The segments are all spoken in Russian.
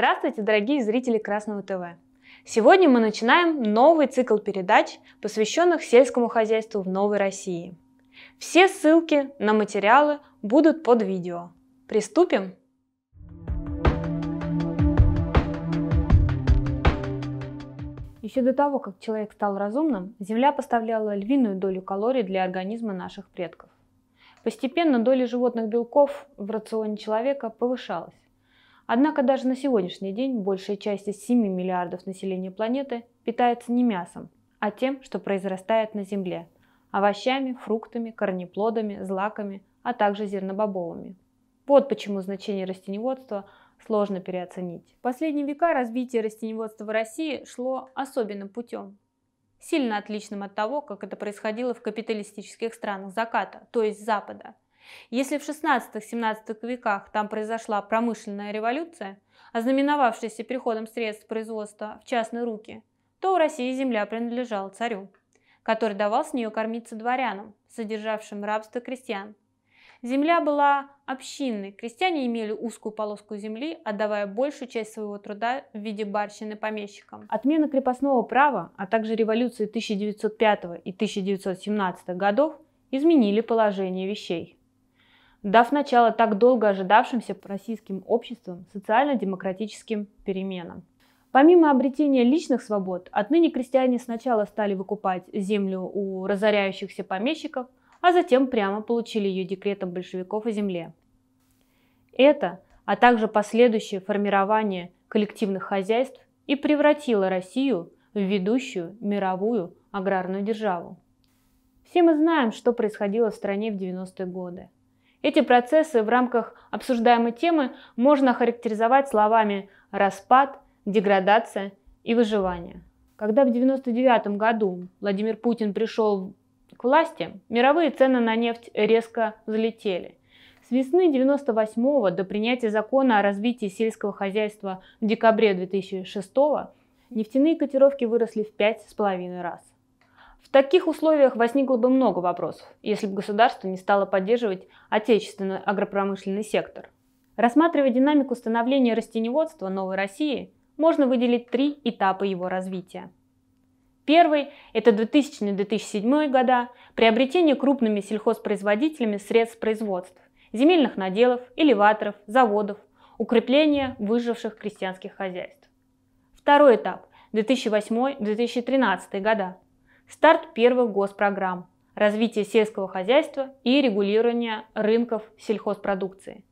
Здравствуйте, дорогие зрители Красного ТВ! Сегодня мы начинаем новый цикл передач, посвященных сельскому хозяйству в Новой России. Все ссылки на материалы будут под видео. Приступим! Еще до того, как человек стал разумным, Земля поставляла львиную долю калорий для организма наших предков. Постепенно доля животных белков в рационе человека повышалась. Однако даже на сегодняшний день большая часть из 7 миллиардов населения планеты питается не мясом, а тем, что произрастает на Земле – овощами, фруктами, корнеплодами, злаками, а также зернобобовыми. Вот почему значение растеневодства сложно переоценить. В последние века развитие растеневодства в России шло особенным путем сильно отличным от того, как это происходило в капиталистических странах заката, то есть Запада – если в XVI-XVII веках там произошла промышленная революция, ознаменовавшаяся переходом средств производства в частные руки, то у России земля принадлежала царю, который давал с нее кормиться дворянам, содержавшим рабство крестьян. Земля была общинной, крестьяне имели узкую полоску земли, отдавая большую часть своего труда в виде барщины помещикам. Отмена крепостного права, а также революции 1905 и 1917 годов изменили положение вещей дав начало так долго ожидавшимся российским обществом социально-демократическим переменам. Помимо обретения личных свобод, отныне крестьяне сначала стали выкупать землю у разоряющихся помещиков, а затем прямо получили ее декретом большевиков о земле. Это, а также последующее формирование коллективных хозяйств и превратило Россию в ведущую мировую аграрную державу. Все мы знаем, что происходило в стране в 90-е годы. Эти процессы в рамках обсуждаемой темы можно характеризовать словами «распад», «деградация» и «выживание». Когда в 1999 году Владимир Путин пришел к власти, мировые цены на нефть резко взлетели. С весны 1998 до принятия закона о развитии сельского хозяйства в декабре 2006 нефтяные котировки выросли в 5,5 раз. В таких условиях возникло бы много вопросов, если бы государство не стало поддерживать отечественный агропромышленный сектор. Рассматривая динамику становления растеневодства Новой России, можно выделить три этапа его развития. Первый – это 2000-2007 года приобретение крупными сельхозпроизводителями средств производства, земельных наделов, элеваторов, заводов, укрепление выживших крестьянских хозяйств. Второй этап – 2008-2013 года старт первых госпрограмм, развитие сельского хозяйства и регулирование рынков сельхозпродукции.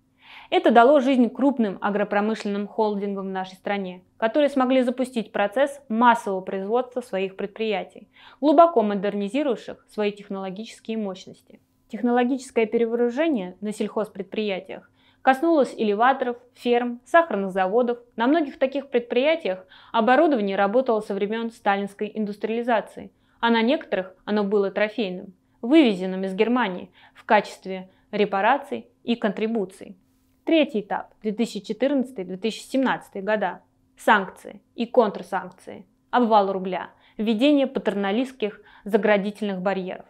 Это дало жизнь крупным агропромышленным холдингам в нашей стране, которые смогли запустить процесс массового производства своих предприятий, глубоко модернизирующих свои технологические мощности. Технологическое перевооружение на сельхозпредприятиях коснулось элеваторов, ферм, сахарных заводов. На многих таких предприятиях оборудование работало со времен сталинской индустриализации – а на некоторых оно было трофейным, вывезенным из Германии в качестве репараций и контрибуций. Третий этап 2014-2017 года. Санкции и контрсанкции, обвал рубля, введение патерналистских заградительных барьеров.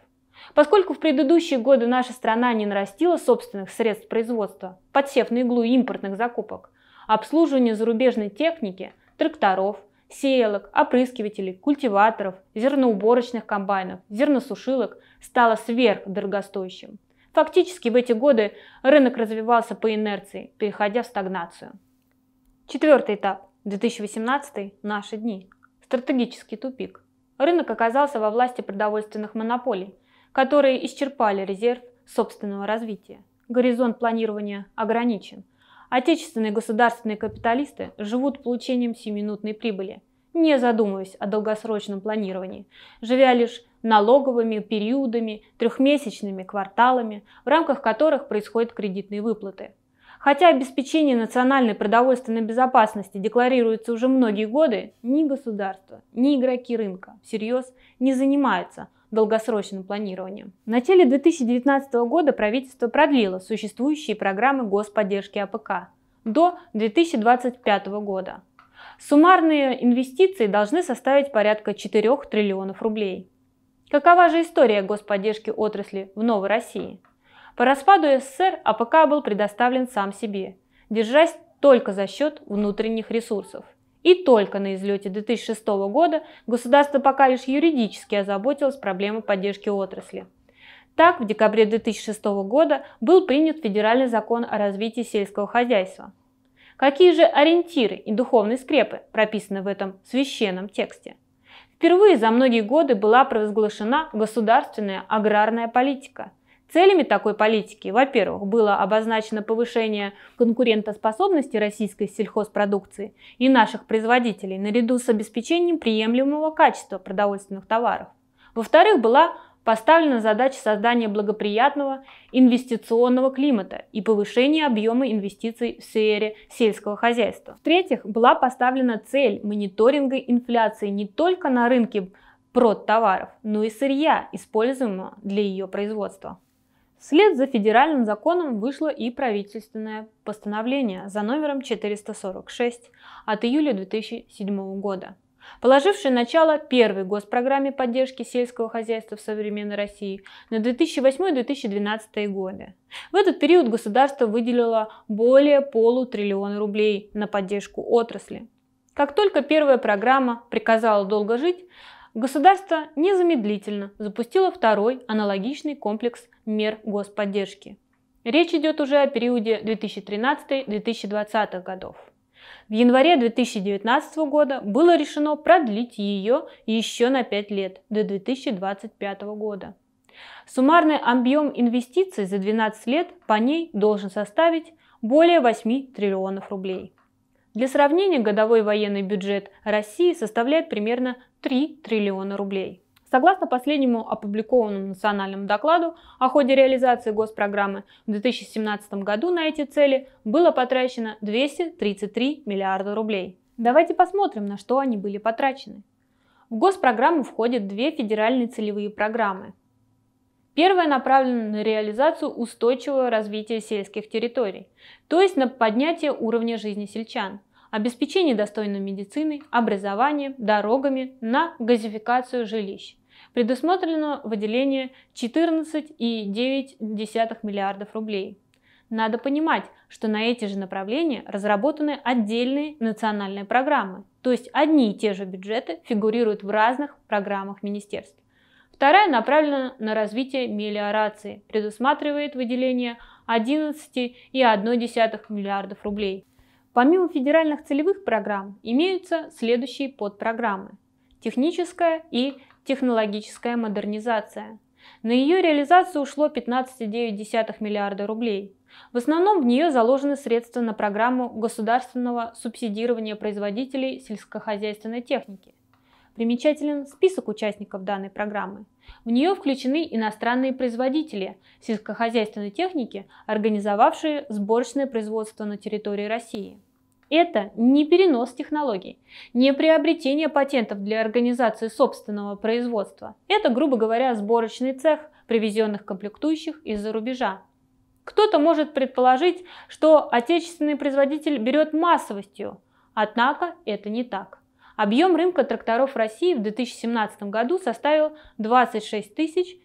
Поскольку в предыдущие годы наша страна не нарастила собственных средств производства, подсев на иглу импортных закупок, обслуживание зарубежной техники, тракторов, сеялок, опрыскивателей, культиваторов, зерноуборочных комбайнов, зерносушилок стало сверхдорогостоящим. Фактически в эти годы рынок развивался по инерции, переходя в стагнацию. Четвертый этап. 2018. Наши дни. Стратегический тупик. Рынок оказался во власти продовольственных монополий, которые исчерпали резерв собственного развития. Горизонт планирования ограничен – Отечественные государственные капиталисты живут получением сиюминутной прибыли, не задумываясь о долгосрочном планировании, живя лишь налоговыми периодами, трехмесячными кварталами, в рамках которых происходят кредитные выплаты. Хотя обеспечение национальной продовольственной безопасности декларируется уже многие годы, ни государство, ни игроки рынка всерьез не занимаются долгосрочным планированием. В начале 2019 года правительство продлило существующие программы господдержки АПК до 2025 года. Суммарные инвестиции должны составить порядка 4 триллионов рублей. Какова же история господдержки отрасли в Новой России? По распаду СССР АПК был предоставлен сам себе, держась только за счет внутренних ресурсов – и только на излете 2006 года государство пока лишь юридически озаботилось проблемой поддержки отрасли. Так, в декабре 2006 года был принят федеральный закон о развитии сельского хозяйства. Какие же ориентиры и духовные скрепы прописаны в этом священном тексте? Впервые за многие годы была провозглашена государственная аграрная политика – Целями такой политики, во-первых, было обозначено повышение конкурентоспособности российской сельхозпродукции и наших производителей наряду с обеспечением приемлемого качества продовольственных товаров. Во-вторых, была поставлена задача создания благоприятного инвестиционного климата и повышения объема инвестиций в сфере сельского хозяйства. В-третьих, была поставлена цель мониторинга инфляции не только на рынке товаров, но и сырья, используемого для ее производства. Вслед за федеральным законом вышло и правительственное постановление за номером 446 от июля 2007 года, положившее начало первой госпрограмме поддержки сельского хозяйства в современной России на 2008-2012 годы. В этот период государство выделило более полутриллиона рублей на поддержку отрасли. Как только первая программа приказала долго жить, Государство незамедлительно запустило второй аналогичный комплекс мер господдержки. Речь идет уже о периоде 2013-2020 годов. В январе 2019 года было решено продлить ее еще на 5 лет, до 2025 года. Суммарный объем инвестиций за 12 лет по ней должен составить более 8 триллионов рублей. Для сравнения, годовой военный бюджет России составляет примерно 3 триллиона рублей. Согласно последнему опубликованному национальному докладу о ходе реализации госпрограммы, в 2017 году на эти цели было потрачено 233 миллиарда рублей. Давайте посмотрим, на что они были потрачены. В госпрограмму входят две федеральные целевые программы. Первая направлена на реализацию устойчивого развития сельских территорий, то есть на поднятие уровня жизни сельчан – обеспечении достойной медициной, образование, дорогами на газификацию жилищ. Предусмотрено выделение 14,9 миллиардов рублей. Надо понимать, что на эти же направления разработаны отдельные национальные программы, то есть одни и те же бюджеты фигурируют в разных программах министерств. Вторая направлена на развитие мелиорации, предусматривает выделение 11,1 миллиардов рублей. Помимо федеральных целевых программ имеются следующие подпрограммы. Техническая и технологическая модернизация. На ее реализацию ушло 15,9 миллиарда рублей. В основном в нее заложены средства на программу государственного субсидирования производителей сельскохозяйственной техники. Примечателен список участников данной программы. В нее включены иностранные производители сельскохозяйственной техники, организовавшие сборочное производство на территории России. Это не перенос технологий, не приобретение патентов для организации собственного производства. Это, грубо говоря, сборочный цех привезенных комплектующих из-за рубежа. Кто-то может предположить, что отечественный производитель берет массовостью, однако это не так. Объем рынка тракторов России в 2017 году составил 26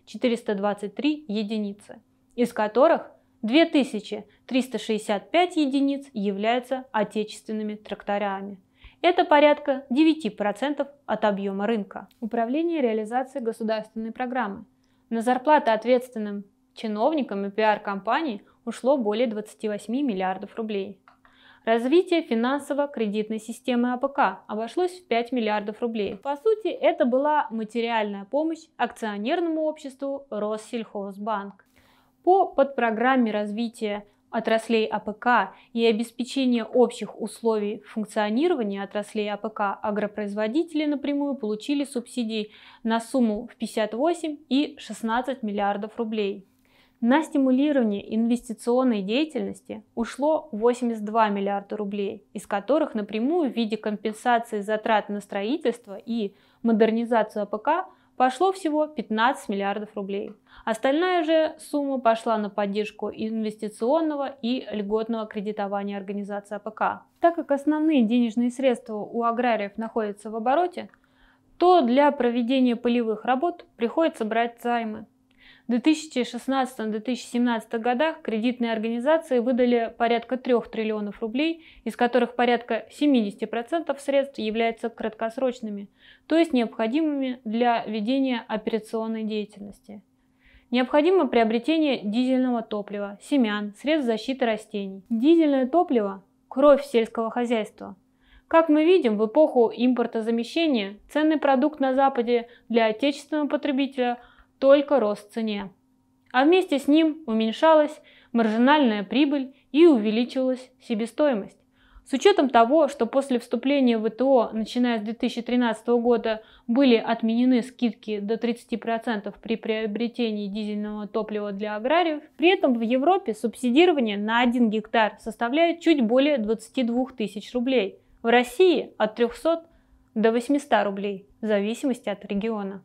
423 единицы, из которых – 2365 единиц являются отечественными тракторами. Это порядка 9% от объема рынка. Управление реализацией государственной программы. На зарплаты ответственным чиновникам и пиар-компаний ушло более 28 миллиардов рублей. Развитие финансово-кредитной системы АПК обошлось в 5 миллиардов рублей. По сути, это была материальная помощь акционерному обществу Россельхозбанк по подпрограмме развития отраслей АПК и обеспечения общих условий функционирования отраслей АПК агропроизводители напрямую получили субсидии на сумму в 58 и 16 миллиардов рублей. На стимулирование инвестиционной деятельности ушло 82 миллиарда рублей, из которых напрямую в виде компенсации затрат на строительство и модернизацию АПК – пошло всего 15 миллиардов рублей. Остальная же сумма пошла на поддержку инвестиционного и льготного кредитования организации АПК. Так как основные денежные средства у аграриев находятся в обороте, то для проведения полевых работ приходится брать займы. В 2016-2017 годах кредитные организации выдали порядка 3 триллионов рублей, из которых порядка 70% средств являются краткосрочными, то есть необходимыми для ведения операционной деятельности. Необходимо приобретение дизельного топлива, семян, средств защиты растений. Дизельное топливо – кровь сельского хозяйства. Как мы видим, в эпоху импортозамещения ценный продукт на Западе для отечественного потребителя – только рост цене. А вместе с ним уменьшалась маржинальная прибыль и увеличилась себестоимость. С учетом того, что после вступления в ВТО, начиная с 2013 года, были отменены скидки до 30% при приобретении дизельного топлива для аграриев, при этом в Европе субсидирование на 1 гектар составляет чуть более 22 тысяч рублей, в России от 300 до 800 рублей, в зависимости от региона.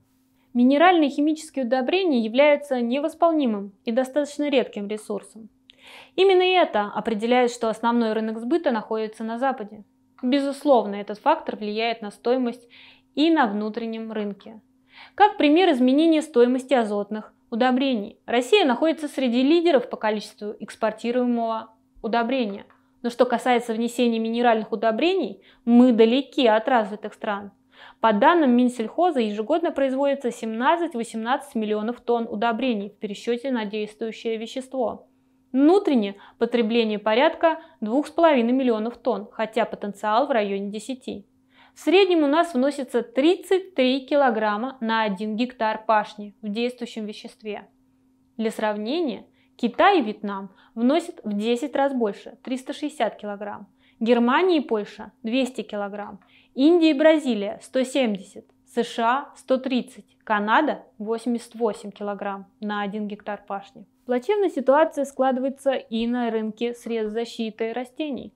Минеральные химические удобрения являются невосполнимым и достаточно редким ресурсом. Именно это определяет, что основной рынок сбыта находится на Западе. Безусловно, этот фактор влияет на стоимость и на внутреннем рынке. Как пример изменения стоимости азотных удобрений. Россия находится среди лидеров по количеству экспортируемого удобрения. Но что касается внесения минеральных удобрений, мы далеки от развитых стран. По данным Минсельхоза, ежегодно производится 17-18 миллионов тонн удобрений в пересчете на действующее вещество. Внутренне потребление порядка 2,5 миллионов тонн, хотя потенциал в районе 10. В среднем у нас вносится 33 килограмма на 1 гектар пашни в действующем веществе. Для сравнения, Китай и Вьетнам вносят в 10 раз больше – 360 килограмм, Германия и Польша – 200 килограмм, Индия и Бразилия 170, США 130, Канада 88 кг на 1 гектар пашни. Плачевная ситуация складывается и на рынке средств защиты растений.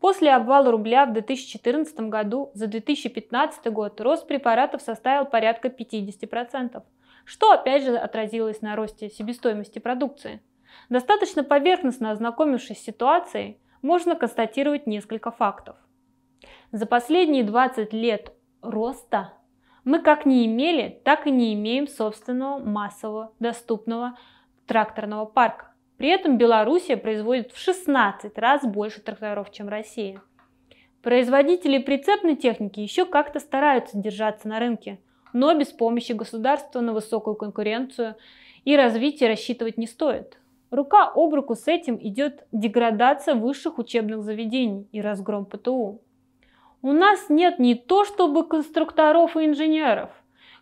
После обвала рубля в 2014 году за 2015 год рост препаратов составил порядка 50%, что опять же отразилось на росте себестоимости продукции. Достаточно поверхностно ознакомившись с ситуацией, можно констатировать несколько фактов – за последние 20 лет роста мы как не имели, так и не имеем собственного массового доступного тракторного парка. При этом Белоруссия производит в 16 раз больше тракторов, чем Россия. Производители прицепной техники еще как-то стараются держаться на рынке, но без помощи государства на высокую конкуренцию и развитие рассчитывать не стоит. Рука об руку с этим идет деградация высших учебных заведений и разгром ПТУ. У нас нет не то чтобы конструкторов и инженеров,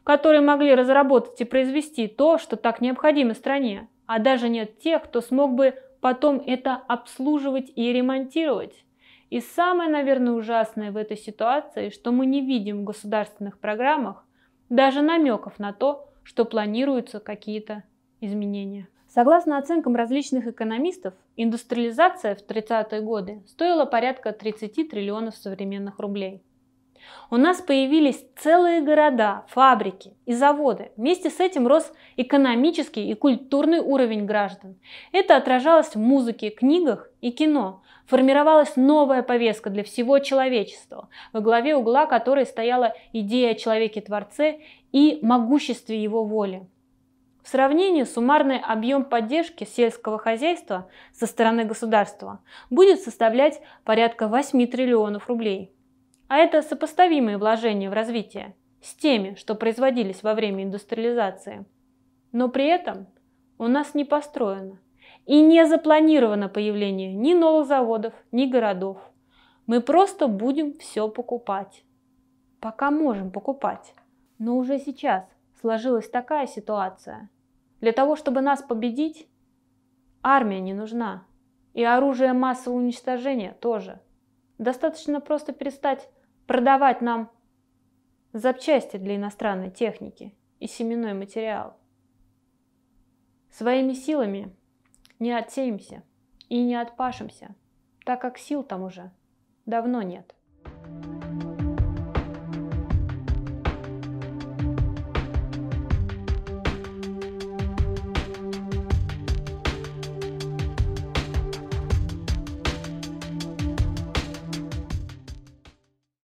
которые могли разработать и произвести то, что так необходимо стране, а даже нет тех, кто смог бы потом это обслуживать и ремонтировать. И самое, наверное, ужасное в этой ситуации, что мы не видим в государственных программах даже намеков на то, что планируются какие-то изменения. Согласно оценкам различных экономистов, индустриализация в 30-е годы стоила порядка 30 триллионов современных рублей. У нас появились целые города, фабрики и заводы. Вместе с этим рос экономический и культурный уровень граждан. Это отражалось в музыке, книгах и кино. Формировалась новая повестка для всего человечества, во главе угла которой стояла идея о человеке-творце и могуществе его воли. В сравнении суммарный объем поддержки сельского хозяйства со стороны государства будет составлять порядка 8 триллионов рублей. А это сопоставимые вложения в развитие с теми, что производились во время индустриализации. Но при этом у нас не построено и не запланировано появление ни новых заводов, ни городов. Мы просто будем все покупать. Пока можем покупать, но уже сейчас – сложилась такая ситуация. Для того, чтобы нас победить, армия не нужна. И оружие массового уничтожения тоже. Достаточно просто перестать продавать нам запчасти для иностранной техники и семенной материал. Своими силами не отсеемся и не отпашемся, так как сил там уже давно нет.